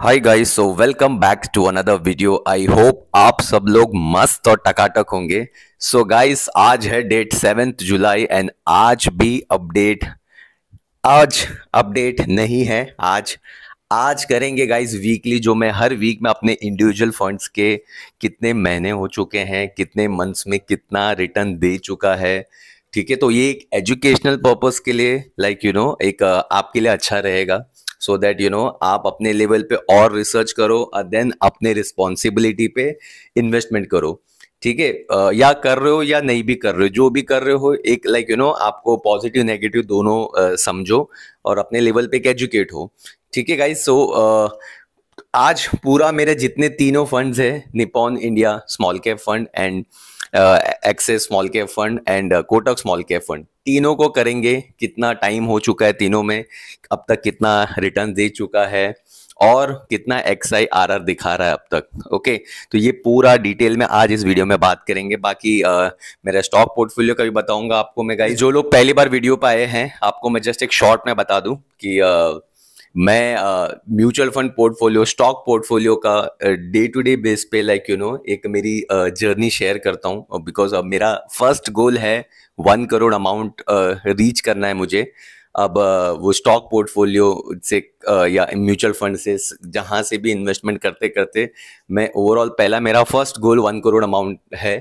high guys so welcome back to another video I hope आप सब लोग मस्त और टकाटक होंगे सो so गाइस आज है डेट सेवेंथ जुलाई एंड आज भी अपडेट आज अपडेट नहीं है आज आज करेंगे गाइस वीकली जो मैं हर वीक में अपने इंडिविजुअल फंड्स के कितने महीने हो चुके हैं कितने मंथ्स में कितना रिटर्न दे चुका है ठीक है तो ये एक एजुकेशनल पर्पज़ के लिए लाइक यू नो एक आपके लिए अच्छा रहेगा सो दैट यू नो आप अपने लेवल पे और रिसर्च करो देन अपने रिस्पॉन्सिबिलिटी पे इन्वेस्टमेंट करो ठीक है या कर रहे हो या नहीं भी कर रहे हो जो भी कर रहे हो एक लाइक यू नो आपको पॉजिटिव नेगेटिव दोनों आ, समझो और अपने लेवल पे एक एजुकेट हो ठीक है गाइज सो आज पूरा मेरे जितने तीनों फंड्स है Nippon India small cap fund and Axis small cap fund and Kotak small cap fund तीनों को करेंगे कितना टाइम हो चुका है तीनों में अब तक कितना रिटर्न दे चुका है और कितना एक्स आई आर आर दिखा रहा है अब तक ओके तो ये पूरा डिटेल में आज इस वीडियो में बात करेंगे बाकी आ, मेरा स्टॉक पोर्टफोलियो का भी बताऊंगा आपको मैं गाइस जो लोग पहली बार वीडियो पे आए हैं आपको मैं जस्ट एक शॉर्ट में बता दूं कि आ, मैं mutual fund portfolio stock portfolio का डे टू डे बेस पे लाइक यू नो एक मेरी जर्नी uh, शेयर करता हूँ बिकॉज uh, मेरा फर्स्ट गोल है वन करोड़ अमाउंट रीच करना है मुझे अब वो स्टॉक पोर्टफोलियो से या म्यूचुअल फंड से जहाँ से भी इन्वेस्टमेंट करते करते मैं ओवरऑल पहला मेरा first goal one crore amount है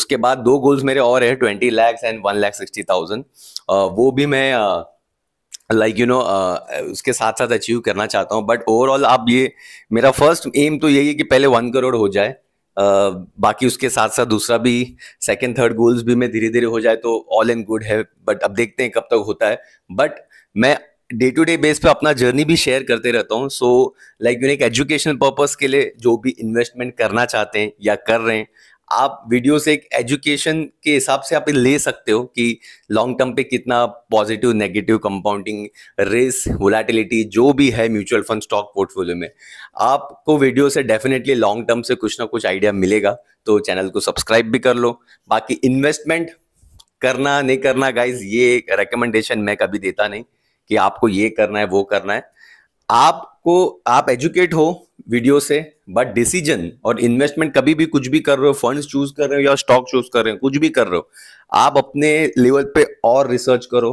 उसके बाद दो गोल्स मेरे और है twenty lakhs and one lakh sixty thousand वो भी मैं लाइक यू नो उसके साथ साथ अचीव करना चाहता हूँ बट ओवरऑल आप ये मेरा फर्स्ट एम तो यही है कि पहले वन करोड़ हो जाए Uh, बाकी उसके साथ साथ दूसरा भी सेकंड थर्ड गोल्स भी मैं धीरे धीरे हो जाए तो ऑल एंड गुड है बट अब देखते हैं कब तक होता है बट मैं डे टू डे बेस पे अपना जर्नी भी शेयर करते रहता हूँ सो लाइक यू नो एक एजुकेशन पर्पज के लिए जो भी इन्वेस्टमेंट करना चाहते हैं या कर रहे हैं आप वीडियो से एक एजुकेशन के हिसाब से आप ले सकते हो कि लॉन्ग टर्म पे कितना positive negative compounding risk volatility जो भी है म्यूचुअल फंड स्टॉक पोर्टफोलियो में आपको वीडियो से डेफिनेटली लॉन्ग टर्म से कुछ ना कुछ आइडिया मिलेगा तो चैनल को सब्सक्राइब भी कर लो बाकी इन्वेस्टमेंट करना नहीं करना गाइज ये रिकमेंडेशन मैं कभी देता नहीं कि आपको ये करना है वो करना है आपको आप एजुकेट हो वीडियो से बट डिसीजन और इन्वेस्टमेंट कभी भी कुछ भी कर रहे हो फंड्स चूज कर रहे हो या स्टॉक चूज कर रहे हो कुछ भी कर रहे हो आप अपने लेवल पे और रिसर्च करो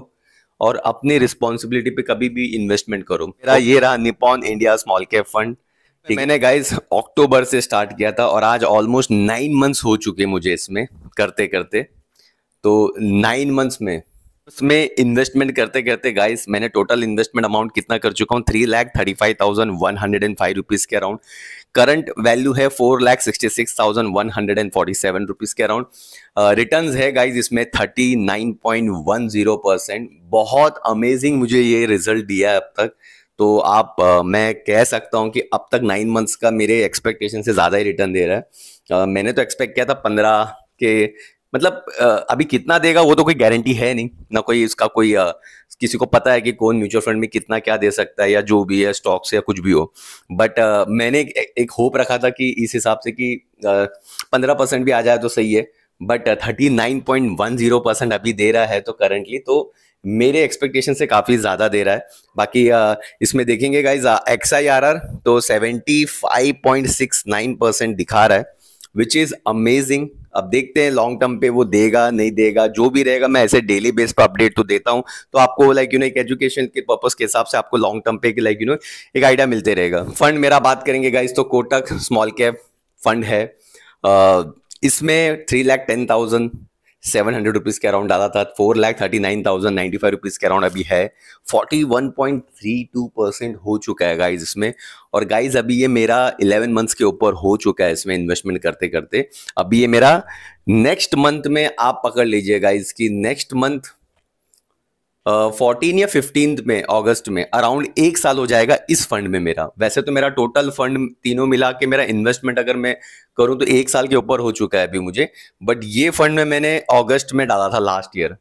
और अपनी रिस्पॉन्सिबिलिटी पे कभी भी इन्वेस्टमेंट करो मेरा ये रहा Nippon India small cap fund मैंने गाइस अक्टूबर से स्टार्ट किया था और आज ऑलमोस्ट नाइन मंथ्स हो चुके मुझे इसमें करते करते तो नाइन मंथ्स में उसमें इन्वेस्टमेंट करते करते गाइस मैंने टोटल इन्वेस्टमेंट अमाउंट कितना कर चुका हूँ three lakh thirty five thousand one hundred and five rupees के अराउंड करंट वैल्यू है four lakh sixty six thousand one hundred and forty seven rupees के अराउंड रिटर्न uh, है गाइज इसमें thirty nine point one zero percent बहुत amazing मुझे ये result दिया है अब तक तो आप uh, मैं कह सकता हूँ कि अब तक नाइन मंथ्स का मेरे एक्सपेक्टेशन से ज़्यादा ही रिटर्न दे रहा है uh, मैंने तो एक्सपेक्ट किया था पंद्रह के मतलब अभी कितना देगा वो तो कोई गारंटी है नहीं ना कोई इसका कोई किसी को पता है कि कौन म्यूचुअल फंड में कितना क्या दे सकता है या जो भी है स्टॉक्स या कुछ भी हो बट मैंने एक होप रखा था कि इस हिसाब से कि पंद्रह परसेंट भी आ जाए तो सही है but thirty nine point one zero percent अभी दे रहा है तो करंटली तो मेरे एक्सपेक्टेशन से काफ़ी ज़्यादा दे रहा है बाकी आ, इसमें देखेंगे guys X I R R तो seventy five point six nine percent दिखा रहा है विच इज़ अमेजिंग अब देखते हैं लॉन्ग टर्म पे वो देगा नहीं देगा जो भी रहेगा मैं ऐसे डेली बेस पर अपडेट तो देता हूँ तो आपको लाइक यू नो एक एजुकेशन के पर्पज के हिसाब से आपको लॉन्ग टर्म पे लाइक यू नो एक आइडिया मिलते रहेगा फंड मेरा बात करेंगे गाइज तो कोटक स्मॉल कैप फंड है इसमें three lakh ten thousand seven hundred rupees के अराउंड डाला था four lakh thirty nine thousand ninety five rupees के अराउंड अभी है forty one point three two percent हो चुका है गाइज इसमें और गाइज अभी ये मेरा इलेवन मंथ्स के ऊपर हो चुका है इसमें इन्वेस्टमेंट करते करते अभी ये मेरा नेक्स्ट मंथ में आप पकड़ लीजिए गाइज की नेक्स्ट मंथ फोर्टीन या फिफ्टीन में अगस्त में अराउंड एक साल हो जाएगा इस फंड में मेरा वैसे तो मेरा टोटल फंड तीनों मिला के मेरा इन्वेस्टमेंट अगर मैं करूँ तो एक साल के ऊपर हो चुका है अभी मुझे बट ये फंड में मैंने अगस्त में डाला था लास्ट ईयर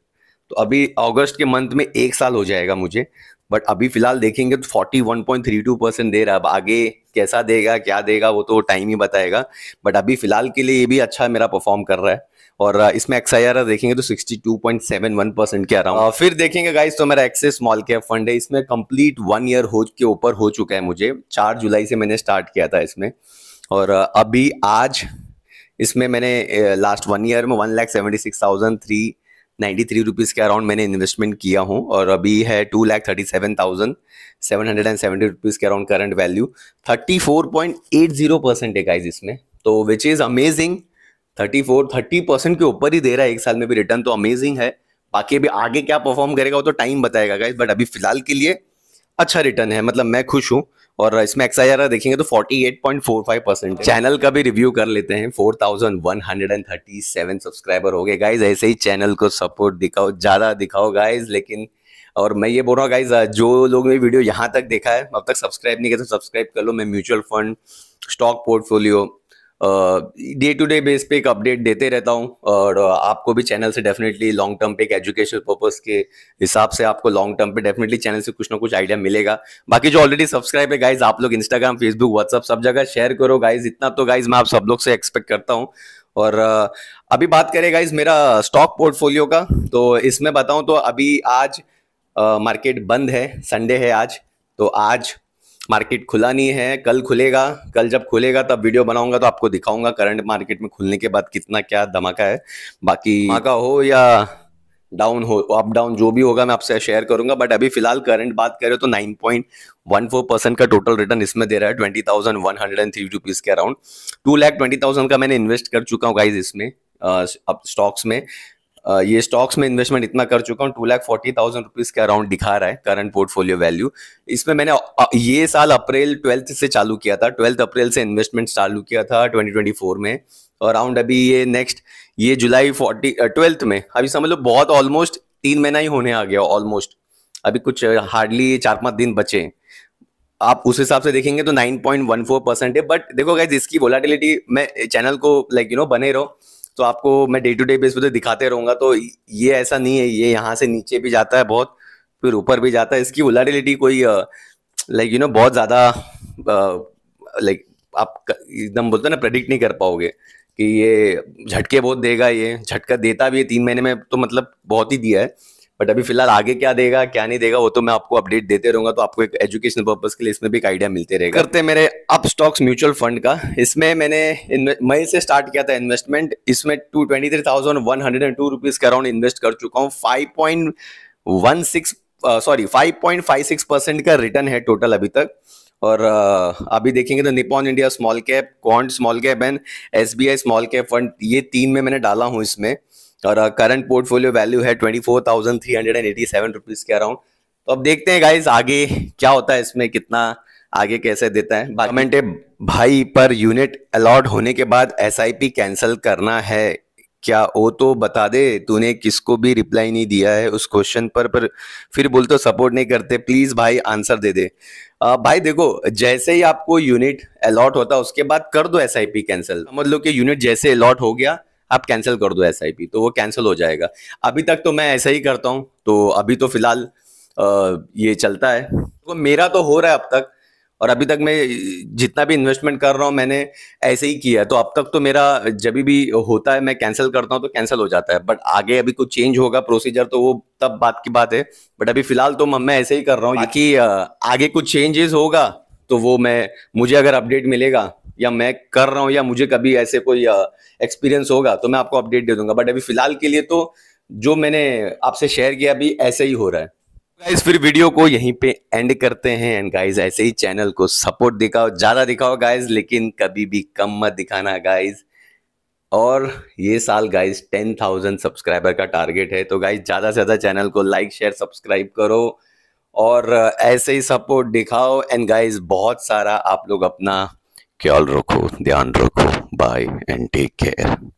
तो अभी अगस्त के मंथ में एक साल हो जाएगा मुझे बट अभी फिलहाल देखेंगे तो forty one point three two percent दे रहा है अब आगे कैसा देगा क्या देगा वो तो टाइम ही बताएगा बट अभी फिलहाल के लिए ये भी अच्छा मेरा परफॉर्म कर रहा है और इसमें एक्स आई आर देखेंगे तो sixty two point seven one percent के हूँ फिर देखेंगे गाइस तो मेरा एक्सेस स्मॉल कैप फंड है इसमें कंप्लीट वन ईयर हो के ऊपर हो चुका है मुझे चार जुलाई से मैंने स्टार्ट किया था इसमें और अभी आज इसमें मैंने लास्ट वन ईयर में one lakh seventy six thousand three ninety three rupees के अराउंड मैंने इन्वेस्टमेंट किया हूँ और अभी है two lakh thirty seven thousand seven hundred and seventy rupees के around current value thirty four point eight zero percent है गाइज इसमें तो which is amazing thirty four thirty percent के ऊपर ही दे रहा है एक साल में भी रिटर्न तो अमेजिंग है बाकी अभी आगे क्या परफॉर्म करेगा वो तो टाइम बताएगा गाइज बट अभी फिलहाल के लिए अच्छा रिटर्न है मतलब मैं खुश हूँ और इसमें एक्स आई आर देखेंगे तो 48.45 परसेंट चैनल का भी रिव्यू कर लेते हैं 4137 सब्सक्राइबर हो गए गाइज ऐसे ही चैनल को सपोर्ट दिखाओ ज़्यादा दिखाओ गाइज लेकिन और मैं ये बोल रहा हूँ गाइज जो लोग ने वीडियो यहाँ तक देखा है अब तक सब्सक्राइब नहीं किया तो सब्सक्राइब कर लो मैं mutual fund stock portfolio day to day base पे एक अपडेट देते रहता हूँ और आपको भी चैनल से डेफिनेटली लॉन्ग टर्म पे एक एजुकेशन पर्पज़ के हिसाब से आपको लॉन्ग टर्म पे डेफिनेटली चैनल से कुछ ना कुछ आइडिया मिलेगा बाकी जो ऑलरेडी सब्सक्राइब है गाइज आप लोग इंस्टाग्राम फेसबुक व्हाट्सअप सब जगह शेयर करो गाइज इतना तो गाइज मैं आप सब लोग से एक्सपेक्ट करता हूँ और अभी बात करें गाइज मेरा स्टॉक पोर्टफोलियो का तो इसमें बताऊँ तो अभी आज मार्केट बंद है संडे है आज तो आज मार्केट खुला नहीं है कल खुलेगा कल जब खुलेगा तब वीडियो बनाऊंगा तो आपको दिखाऊंगा करंट मार्केट में खुलने के बाद कितना क्या धमाका है बाकी धमाका हो या डाउन हो अप डाउन जो भी होगा मैं आपसे शेयर करूंगा बट अभी फिलहाल करंट बात करें तो nine point one four percent का टोटल रिटर्न इसमें दे रहा है twenty thousand one hundred and three rupees के around two lakh twenty thousand का मैंने इन्वेस्ट कर चुका हूँ गाइज इसमें स्टॉक्स में ये स्टॉक्स में इन्वेस्टमेंट इतना कर चुका हूँ two lakh forty thousand rupees के अराउंड दिखा रहा है करंट पोर्टफोलियो वैल्यू इसमें मैंने ये साल अप्रैल ट्वेल्थ से चालू किया था ट्वेल्थ अप्रैल से इन्वेस्टमेंट चालू किया था ट्वेंटी में अराउंड अभी ये नेक्स्ट ये जुलाई फोर्टी ट्वेल्थ में अभी समझ लो बहुत ऑलमोस्ट तीन महीना ही होने आ गया ऑलमोस्ट अभी कुछ हार्डली चार पांच दिन बचे आप उस हिसाब से देखेंगे तो 9.14 परसेंट है बट देखो गाइज इसकी वोलाटिलिटी मैं चैनल को लाइक यू नो बने रहो तो आपको मैं डे टू डे बेस पे तो दिखाते रहूंगा तो ये ऐसा नहीं है ये यहाँ से नीचे भी जाता है बहुत फिर ऊपर भी जाता है इसकी वोलाटिलिटी कोई लाइक यू नो बहुत ज़्यादा लाइक आप एकदम बोलते ना प्रडिक्ट नहीं कर पाओगे कि ये झटके बहुत देगा ये झटका देता भी है तीन महीने में तो मतलब बहुत ही दिया है बट अभी फिलहाल आगे क्या देगा क्या नहीं देगा वो तो मैं आपको अपडेट देते रहूंगा तो आपको एक एजुकेशन पर्पज के लिए इसमें भी एक आइडिया मिलते रहेगा करते मेरे अप स्टॉक्स म्यूचुअल फंड का इसमें मैंने मई से स्टार्ट किया था इन्वेस्टमेंट इसमें two twenty three thousand one hundred and two rupees का अराउंड इन्वेस्ट कर चुका हूँ five point one six sorry five point five six percent का रिटर्न है टोटल अभी तक और अभी देखेंगे तो Nippon India small cap Quant small cap and S small cap fund ये तीन में मैंने डाला हूँ इसमें और करंट पोर्टफोलियो वैल्यू है twenty four thousand three hundred and eighty seven rupees के अराउंड तो अब देखते हैं गाइज आगे क्या होता है इसमें कितना आगे कैसे देता है कमेंट भाई पर यूनिट अलॉट होने के बाद एस कैंसिल करना है क्या वो तो बता दे तूने किसको भी रिप्लाई नहीं दिया है उस क्वेश्चन पर पर फिर बोल तो सपोर्ट नहीं करते प्लीज भाई आंसर दे दे आ, uh, भाई देखो जैसे ही आपको यूनिट अलॉट होता उसके बाद कर दो एस कैंसिल मतलब कि यूनिट जैसे अलॉट हो गया आप कैंसिल कर दो एस तो वो कैंसिल हो जाएगा अभी तक तो मैं ऐसा ही करता हूँ तो अभी तो फिलहाल ये चलता है तो मेरा तो हो रहा है अब तक और अभी तक मैं जितना भी इन्वेस्टमेंट कर रहा हूँ मैंने ऐसे ही किया है तो अब तक तो मेरा जब भी होता है मैं कैंसिल करता हूँ तो कैंसिल हो जाता है बट आगे अभी कुछ चेंज होगा प्रोसीजर तो वो तब बात की बात है बट अभी फिलहाल तो मैं ऐसे ही कर रहा हूँ कि आगे कुछ चेंजेस होगा तो वो मैं मुझे अगर अपडेट मिलेगा या मैं कर रहा हूँ या मुझे कभी ऐसे कोई एक्सपीरियंस होगा तो मैं आपको अपडेट दे दूंगा बट अभी फिलहाल के लिए तो जो मैंने आपसे शेयर किया अभी ऐसे ही हो रहा है गाइज फिर वीडियो को यहीं पे एंड करते हैं एंड गाइज ऐसे ही चैनल को सपोर्ट दिखाओ ज़्यादा दिखाओ गाइज लेकिन कभी भी कम मत दिखाना गाइज और ये साल गाइज टेन थाउजेंड सब्सक्राइबर का टारगेट है तो गाइज ज़्यादा से ज़्यादा चैनल को लाइक शेयर सब्सक्राइब करो और ऐसे ही सपोर्ट दिखाओ एंड गाइस बहुत सारा आप लोग अपना ख्याल रखो ध्यान रखो बाय एंड टेक केयर